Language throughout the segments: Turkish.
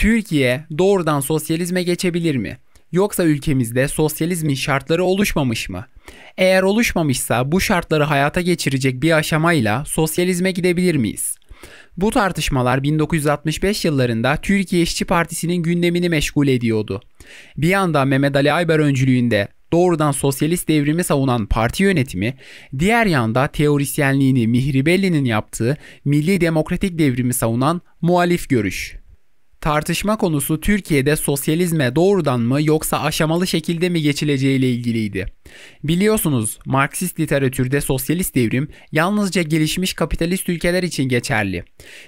Türkiye doğrudan sosyalizme geçebilir mi? Yoksa ülkemizde sosyalizmin şartları oluşmamış mı? Eğer oluşmamışsa bu şartları hayata geçirecek bir aşamayla sosyalizme gidebilir miyiz? Bu tartışmalar 1965 yıllarında Türkiye İşçi Partisi'nin gündemini meşgul ediyordu. Bir yandan Mehmet Ali Aybar öncülüğünde doğrudan sosyalist devrimi savunan parti yönetimi, diğer yanda teorisyenliğini Mihribelli'nin yaptığı milli demokratik devrimi savunan muhalif görüş. Tartışma konusu Türkiye'de sosyalizme doğrudan mı yoksa aşamalı şekilde mi geçileceğiyle ilgiliydi. Biliyorsunuz Marksist literatürde sosyalist devrim yalnızca gelişmiş kapitalist ülkeler için geçerli.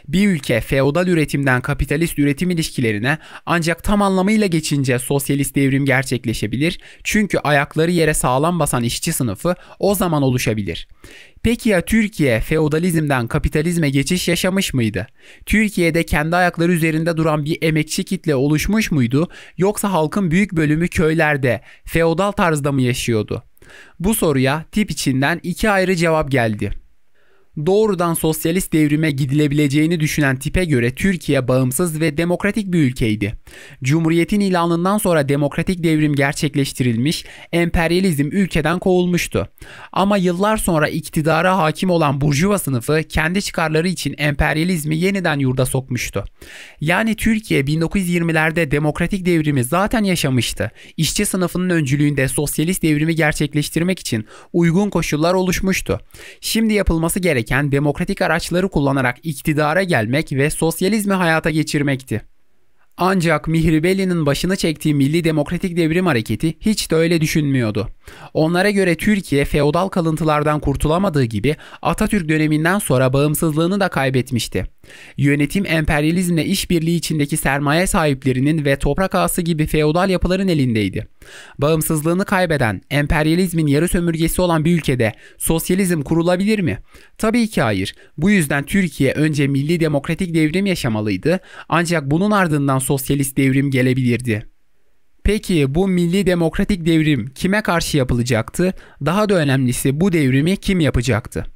Bir ülke feodal üretimden kapitalist üretim ilişkilerine ancak tam anlamıyla geçince sosyalist devrim gerçekleşebilir çünkü ayakları yere sağlam basan işçi sınıfı o zaman oluşabilir. Peki ya Türkiye feodalizmden kapitalizme geçiş yaşamış mıydı? Türkiye'de kendi ayakları üzerinde duran bir emekçi kitle oluşmuş muydu yoksa halkın büyük bölümü köylerde feodal tarzda mı yaşıyordu? Bu soruya tip içinden iki ayrı cevap geldi. Doğrudan sosyalist devrime gidilebileceğini düşünen tipe göre Türkiye bağımsız ve demokratik bir ülkeydi. Cumhuriyetin ilanından sonra demokratik devrim gerçekleştirilmiş, emperyalizm ülkeden kovulmuştu. Ama yıllar sonra iktidara hakim olan burjuva sınıfı kendi çıkarları için emperyalizmi yeniden yurda sokmuştu. Yani Türkiye 1920'lerde demokratik devrimi zaten yaşamıştı. İşçi sınıfının öncülüğünde sosyalist devrimi gerçekleştirmek için uygun koşullar oluşmuştu. Şimdi yapılması gereken gereken demokratik araçları kullanarak iktidara gelmek ve sosyalizmi hayata geçirmekti. Ancak Mihribelli'nin başını çektiği Milli Demokratik Devrim Hareketi hiç de öyle düşünmüyordu. Onlara göre Türkiye feodal kalıntılardan kurtulamadığı gibi Atatürk döneminden sonra bağımsızlığını da kaybetmişti. Yönetim emperyalizmle işbirliği içindeki sermaye sahiplerinin ve toprak ağası gibi feodal yapıların elindeydi. Bağımsızlığını kaybeden, emperyalizmin yarı sömürgesi olan bir ülkede sosyalizm kurulabilir mi? Tabii ki hayır. Bu yüzden Türkiye önce milli demokratik devrim yaşamalıydı ancak bunun ardından sosyalist devrim gelebilirdi. Peki bu milli demokratik devrim kime karşı yapılacaktı? Daha da önemlisi bu devrimi kim yapacaktı?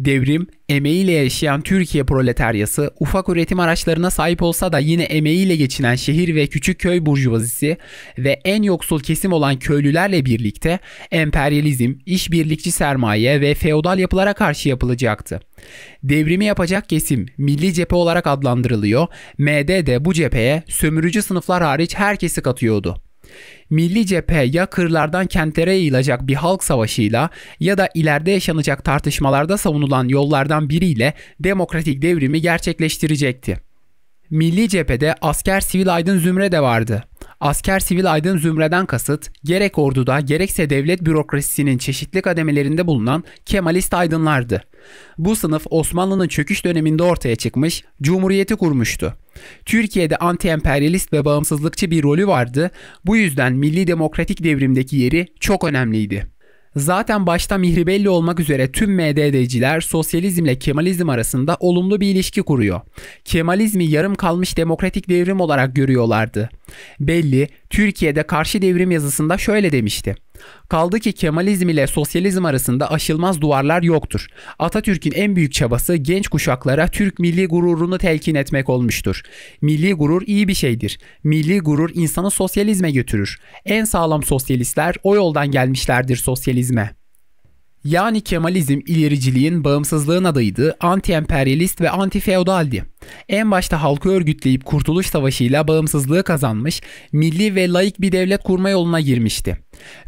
Devrim, emeğiyle yaşayan Türkiye proletaryası ufak üretim araçlarına sahip olsa da yine emeğiyle geçinen şehir ve küçük köy burjuvazisi ve en yoksul kesim olan köylülerle birlikte emperyalizm, işbirlikçi sermaye ve feodal yapılara karşı yapılacaktı. Devrimi yapacak kesim milli cephe olarak adlandırılıyor, MD de bu cepheye sömürücü sınıflar hariç herkesi katıyordu. Milli cephe ya kırlardan kentlere yayılacak bir halk savaşıyla ya da ileride yaşanacak tartışmalarda savunulan yollardan biriyle demokratik devrimi gerçekleştirecekti. Milli cephede asker sivil aydın zümre de vardı. Asker sivil aydın zümreden kasıt gerek orduda gerekse devlet bürokrasisinin çeşitli kademelerinde bulunan Kemalist aydınlardı. Bu sınıf Osmanlı'nın çöküş döneminde ortaya çıkmış, cumhuriyeti kurmuştu. Türkiye'de anti-emperyalist ve bağımsızlıkçı bir rolü vardı. Bu yüzden milli demokratik devrimdeki yeri çok önemliydi. Zaten başta Mihribelli olmak üzere tüm MDD'ciler sosyalizmle Kemalizm arasında olumlu bir ilişki kuruyor. Kemalizmi yarım kalmış demokratik devrim olarak görüyorlardı. Belli, Türkiye'de karşı devrim yazısında şöyle demişti. Kaldı ki Kemalizm ile sosyalizm arasında aşılmaz duvarlar yoktur. Atatürk'ün en büyük çabası genç kuşaklara Türk milli gururunu telkin etmek olmuştur. Milli gurur iyi bir şeydir. Milli gurur insanı sosyalizme götürür. En sağlam sosyalistler o yoldan gelmişlerdir sosyalizme.'' Yani Kemalizm ilericiliğin, bağımsızlığın adayıydı, anti-emperyalist ve anti-feodaldi. En başta halkı örgütleyip Kurtuluş Savaşı'yla bağımsızlığı kazanmış, milli ve laik bir devlet kurma yoluna girmişti.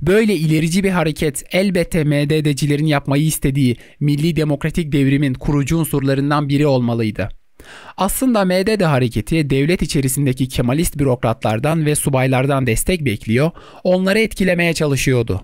Böyle ilerici bir hareket elbette MDD'cilerin yapmayı istediği milli demokratik devrimin kurucu unsurlarından biri olmalıydı. Aslında MDD hareketi devlet içerisindeki Kemalist bürokratlardan ve subaylardan destek bekliyor, onları etkilemeye çalışıyordu.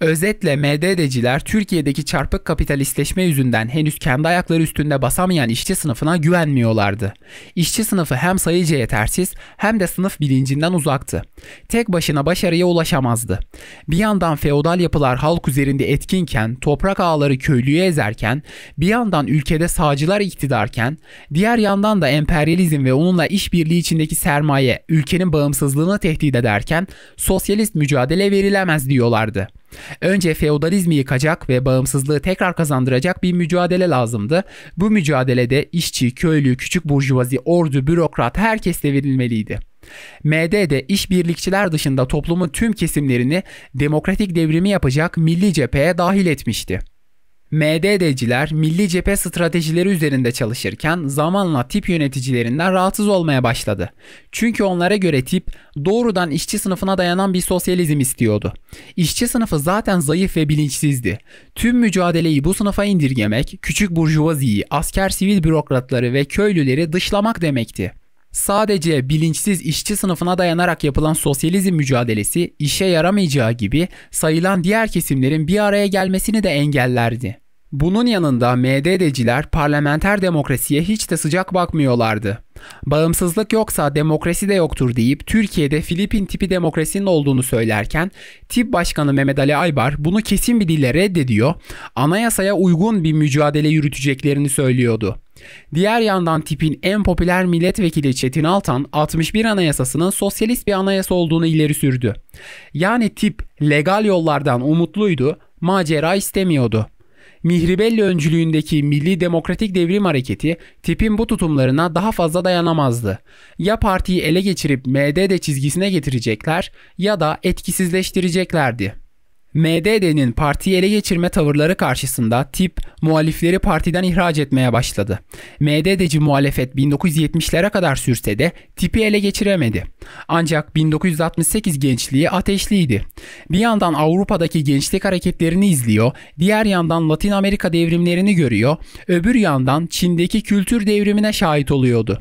Özetle MDD'ciler Türkiye'deki çarpık kapitalistleşme yüzünden henüz kendi ayakları üstünde basamayan işçi sınıfına güvenmiyorlardı. İşçi sınıfı hem sayıca yetersiz hem de sınıf bilincinden uzaktı. Tek başına başarıya ulaşamazdı. Bir yandan feodal yapılar halk üzerinde etkinken, toprak ağları köylüyü ezerken, bir yandan ülkede sağcılar iktidarken, diğer yandan da emperyalizm ve onunla işbirliği içindeki sermaye ülkenin bağımsızlığını tehdit ederken sosyalist mücadele verilemez diyorlardı. Önce feodalizmi yıkacak ve bağımsızlığı tekrar kazandıracak bir mücadele lazımdı. Bu mücadelede işçi, köylü, küçük burjuvazi, ordu, bürokrat herkes devirilmeliydi. de işbirlikçiler dışında toplumun tüm kesimlerini demokratik devrimi yapacak milli cepheye dahil etmişti. MDD'ciler milli cephe stratejileri üzerinde çalışırken zamanla tip yöneticilerinden rahatsız olmaya başladı. Çünkü onlara göre tip doğrudan işçi sınıfına dayanan bir sosyalizm istiyordu. İşçi sınıfı zaten zayıf ve bilinçsizdi. Tüm mücadeleyi bu sınıfa indirgemek, küçük burjuvaziyi, asker sivil bürokratları ve köylüleri dışlamak demekti. Sadece bilinçsiz işçi sınıfına dayanarak yapılan sosyalizm mücadelesi işe yaramayacağı gibi sayılan diğer kesimlerin bir araya gelmesini de engellerdi. Bunun yanında MDD'ciler parlamenter demokrasiye hiç de sıcak bakmıyorlardı. Bağımsızlık yoksa demokrasi de yoktur deyip Türkiye'de Filipin tipi demokrasinin olduğunu söylerken tip başkanı Mehmet Ali Aybar bunu kesin bir dille reddediyor, anayasaya uygun bir mücadele yürüteceklerini söylüyordu. Diğer yandan tipin en popüler milletvekili Çetin Altan 61 anayasasının sosyalist bir anayasa olduğunu ileri sürdü. Yani tip legal yollardan umutluydu, macera istemiyordu. Mihribelli öncülüğündeki Milli Demokratik Devrim Hareketi tipin bu tutumlarına daha fazla dayanamazdı. Ya partiyi ele geçirip MDD çizgisine getirecekler ya da etkisizleştireceklerdi. MDD'nin partiyi ele geçirme tavırları karşısında tip muhalifleri partiden ihraç etmeye başladı. MDD'ci muhalefet 1970'lere kadar sürse de tipi ele geçiremedi. Ancak 1968 gençliği ateşliydi. Bir yandan Avrupa'daki gençlik hareketlerini izliyor, diğer yandan Latin Amerika devrimlerini görüyor, öbür yandan Çin'deki kültür devrimine şahit oluyordu.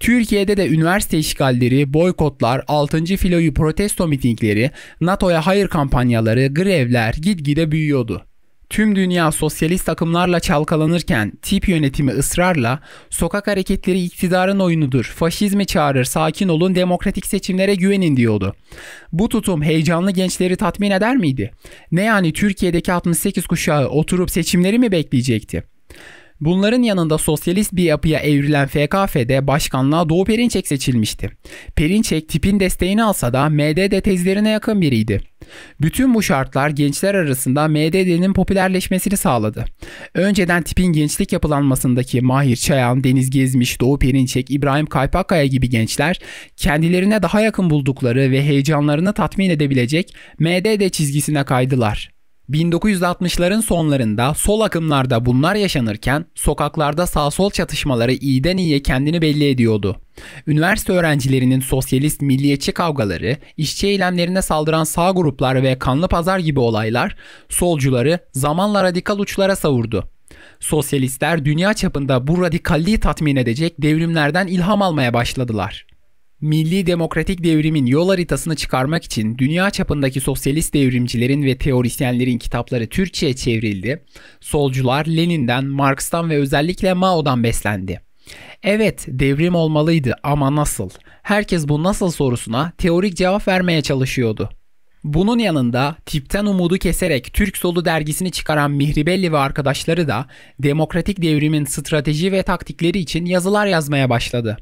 Türkiye'de de üniversite işgalleri, boykotlar, 6. filoyu protesto mitingleri, NATO'ya hayır kampanyaları, grevler gitgide büyüyordu. Tüm dünya sosyalist akımlarla çalkalanırken tip yönetimi ısrarla sokak hareketleri iktidarın oyunudur, faşizmi çağırır, sakin olun, demokratik seçimlere güvenin diyordu. Bu tutum heyecanlı gençleri tatmin eder miydi? Ne yani Türkiye'deki 68 kuşağı oturup seçimleri mi bekleyecekti? Bunların yanında sosyalist bir yapıya evrilen FKF'de başkanlığa Doğu Perinçek seçilmişti. Perinçek tipin desteğini alsa da MDD tezlerine yakın biriydi. Bütün bu şartlar gençler arasında MDD'nin popülerleşmesini sağladı. Önceden tipin gençlik yapılanmasındaki Mahir Çayan, Deniz Gezmiş, Doğu Perinçek, İbrahim Kaypakkaya gibi gençler kendilerine daha yakın buldukları ve heyecanlarını tatmin edebilecek MDD çizgisine kaydılar. 1960'ların sonlarında sol akımlarda bunlar yaşanırken sokaklarda sağ sol çatışmaları iyiden iyiye kendini belli ediyordu. Üniversite öğrencilerinin sosyalist milliyetçi kavgaları, işçi eylemlerine saldıran sağ gruplar ve kanlı pazar gibi olaylar solcuları zamanla radikal uçlara savurdu. Sosyalistler dünya çapında bu radikalliği tatmin edecek devrimlerden ilham almaya başladılar milli demokratik devrimin yol haritasını çıkarmak için dünya çapındaki sosyalist devrimcilerin ve teorisyenlerin kitapları Türkçe'ye çevrildi. Solcular Lenin'den, Marx'tan ve özellikle Mao'dan beslendi. Evet, devrim olmalıydı ama nasıl? Herkes bu nasıl sorusuna teorik cevap vermeye çalışıyordu. Bunun yanında tipten umudu keserek Türk Solu dergisini çıkaran Mihribelli ve arkadaşları da demokratik devrimin strateji ve taktikleri için yazılar yazmaya başladı.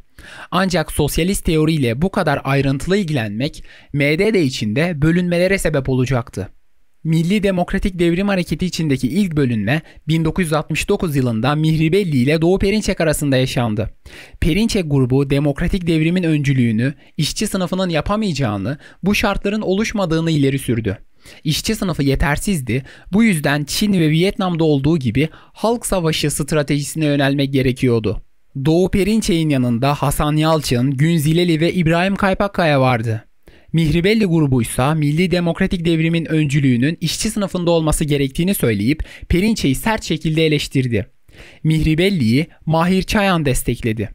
Ancak sosyalist teoriyle bu kadar ayrıntılı ilgilenmek MDD içinde bölünmelere sebep olacaktı. Milli Demokratik Devrim Hareketi içindeki ilk bölünme 1969 yılında Mihribelli ile Doğu Perinçek arasında yaşandı. Perinçek grubu demokratik devrimin öncülüğünü, işçi sınıfının yapamayacağını, bu şartların oluşmadığını ileri sürdü. İşçi sınıfı yetersizdi. Bu yüzden Çin ve Vietnam'da olduğu gibi halk savaşı stratejisine yönelmek gerekiyordu. Doğu Perinçek'in yanında Hasan Yalçın, Gün ve İbrahim Kaypakkaya vardı. Mihribelli grubuysa Milli Demokratik Devrim'in öncülüğünün işçi sınıfında olması gerektiğini söyleyip Perinçe'yi sert şekilde eleştirdi. Mihribelli'yi Mahir Çayan destekledi.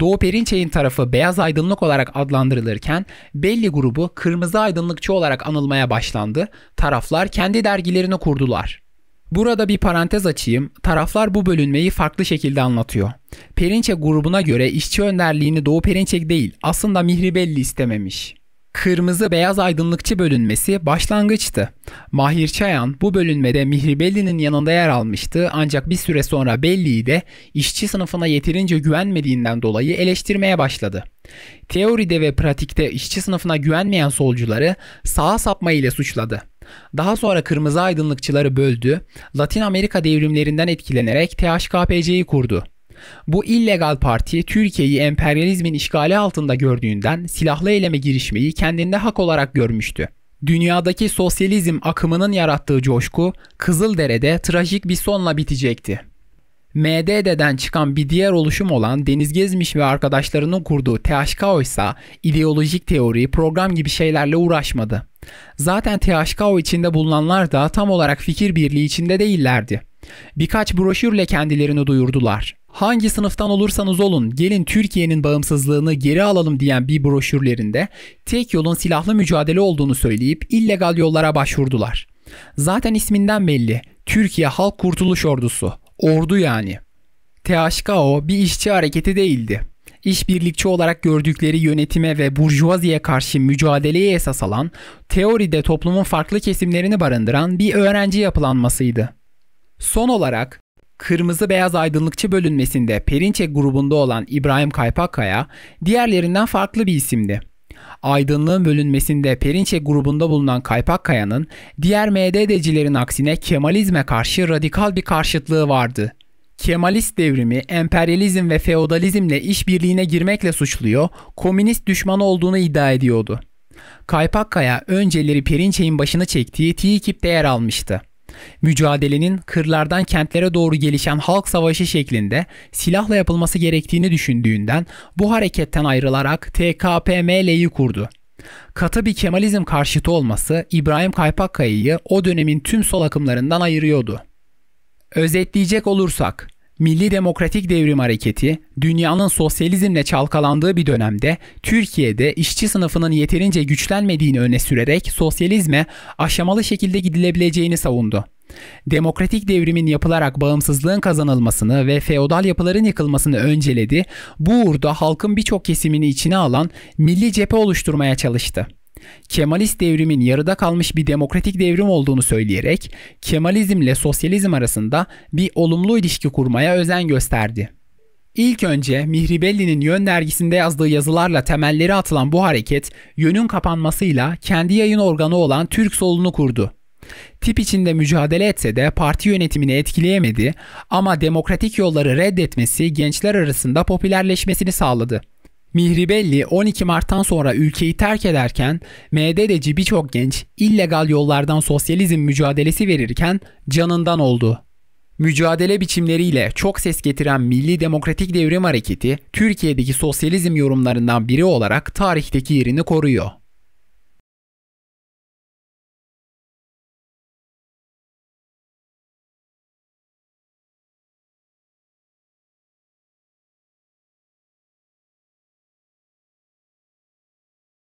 Doğu Perinçey'in tarafı beyaz aydınlık olarak adlandırılırken Belli grubu kırmızı aydınlıkçı olarak anılmaya başlandı. Taraflar kendi dergilerini kurdular. Burada bir parantez açayım. Taraflar bu bölünmeyi farklı şekilde anlatıyor. Perinçe grubuna göre işçi önderliğini Doğu Perinçek değil aslında Mihribelli istememiş. Kırmızı beyaz aydınlıkçı bölünmesi başlangıçtı. Mahir Çayan bu bölünmede Mihribelli'nin yanında yer almıştı ancak bir süre sonra Belli'yi de işçi sınıfına yeterince güvenmediğinden dolayı eleştirmeye başladı. Teoride ve pratikte işçi sınıfına güvenmeyen solcuları sağa sapma ile suçladı. Daha sonra kırmızı aydınlıkçıları böldü, Latin Amerika devrimlerinden etkilenerek THKPC'yi kurdu. Bu illegal parti Türkiye'yi emperyalizmin işgali altında gördüğünden silahlı eyleme girişmeyi kendinde hak olarak görmüştü. Dünyadaki sosyalizm akımının yarattığı coşku Kızıldere'de trajik bir sonla bitecekti. MDD'den çıkan bir diğer oluşum olan Deniz Gezmiş ve arkadaşlarının kurduğu THKO ise ideolojik teori, program gibi şeylerle uğraşmadı. Zaten THKO içinde bulunanlar da tam olarak fikir birliği içinde değillerdi. Birkaç broşürle kendilerini duyurdular hangi sınıftan olursanız olun gelin Türkiye'nin bağımsızlığını geri alalım diyen bir broşürlerinde tek yolun silahlı mücadele olduğunu söyleyip illegal yollara başvurdular. Zaten isminden belli. Türkiye Halk Kurtuluş Ordusu. Ordu yani. THKO bir işçi hareketi değildi. İşbirlikçi olarak gördükleri yönetime ve burjuvaziye karşı mücadeleye esas alan, teoride toplumun farklı kesimlerini barındıran bir öğrenci yapılanmasıydı. Son olarak kırmızı beyaz aydınlıkçı bölünmesinde Perinçek grubunda olan İbrahim Kaypakkaya diğerlerinden farklı bir isimdi. Aydınlığın bölünmesinde Perinçek grubunda bulunan Kaypakkaya'nın diğer MDD'cilerin aksine Kemalizme karşı radikal bir karşıtlığı vardı. Kemalist devrimi emperyalizm ve feodalizmle işbirliğine girmekle suçluyor, komünist düşmanı olduğunu iddia ediyordu. Kaypakkaya önceleri Perinçek'in başını çektiği TİKİP'te yer almıştı. Mücadelenin kırlardan kentlere doğru gelişen halk savaşı şeklinde silahla yapılması gerektiğini düşündüğünden bu hareketten ayrılarak TKPML'yi kurdu. Katı bir Kemalizm karşıtı olması İbrahim Kaypakkaya'yı o dönemin tüm sol akımlarından ayırıyordu. Özetleyecek olursak, Milli Demokratik Devrim Hareketi, dünyanın sosyalizmle çalkalandığı bir dönemde Türkiye'de işçi sınıfının yeterince güçlenmediğini öne sürerek sosyalizme aşamalı şekilde gidilebileceğini savundu. Demokratik devrimin yapılarak bağımsızlığın kazanılmasını ve feodal yapıların yıkılmasını önceledi. Bu uğurda halkın birçok kesimini içine alan milli cephe oluşturmaya çalıştı. Kemalist devrimin yarıda kalmış bir demokratik devrim olduğunu söyleyerek Kemalizmle sosyalizm arasında bir olumlu ilişki kurmaya özen gösterdi. İlk önce Mihribelli'nin Yön dergisinde yazdığı yazılarla temelleri atılan bu hareket, Yön'ün kapanmasıyla kendi yayın organı olan Türk Solu'nu kurdu. Tip içinde mücadele etse de parti yönetimini etkileyemedi ama demokratik yolları reddetmesi gençler arasında popülerleşmesini sağladı. Mihribelli 12 Mart'tan sonra ülkeyi terk ederken MDD'ci birçok genç illegal yollardan sosyalizm mücadelesi verirken canından oldu. Mücadele biçimleriyle çok ses getiren Milli Demokratik Devrim Hareketi Türkiye'deki sosyalizm yorumlarından biri olarak tarihteki yerini koruyor.